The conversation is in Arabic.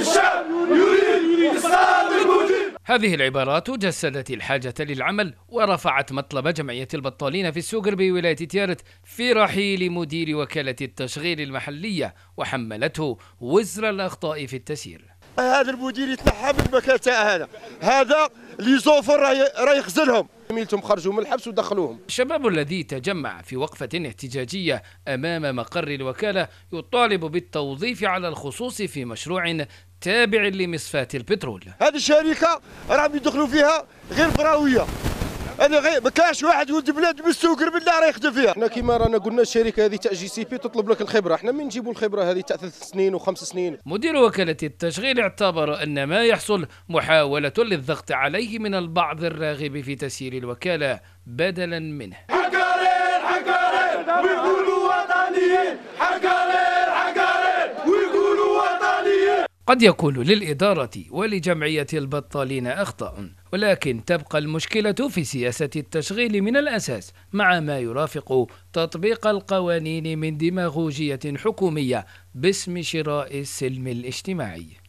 الشعب يريد إسقاط المدير هذه العبارات جسدت الحاجة للعمل ورفعت مطلب جمعية البطالين في السوقر بولاية تيارت في رحيل مدير وكالة التشغيل المحلية وحملته وزر الأخطاء في التسيير هذا المدير يتنحى من تاع هذا هذا لي زوفر راه يخزلهم زميلتهم خرجوا من الحبس ودخلوهم الشباب الذي تجمع في وقفة احتجاجية أمام مقر الوكالة يطالب بالتوظيف على الخصوص في مشروع تابع لمصفاة البترول هذه الشركة راهم يدخلوا فيها غير براوية انا غير ما كاش واحد ولد بلاد بالسوق بالله راه يخدم فيها حنا كيما رانا قلنا الشركه هذه تاع جي سي بي تطلب لك الخبره حنا من نجيبوا الخبره هذه تاع ثلاث سنين وخمس سنين مدير وكاله التشغيل اعتبر ان ما يحصل محاوله للضغط عليه من البعض الراغب في تسيير الوكاله بدلا منه حكاري حكاري قد يكون للإدارة ولجمعية البطالين أخطاء ولكن تبقى المشكلة في سياسة التشغيل من الأساس مع ما يرافق تطبيق القوانين من ديماغوجية حكومية باسم شراء السلم الاجتماعي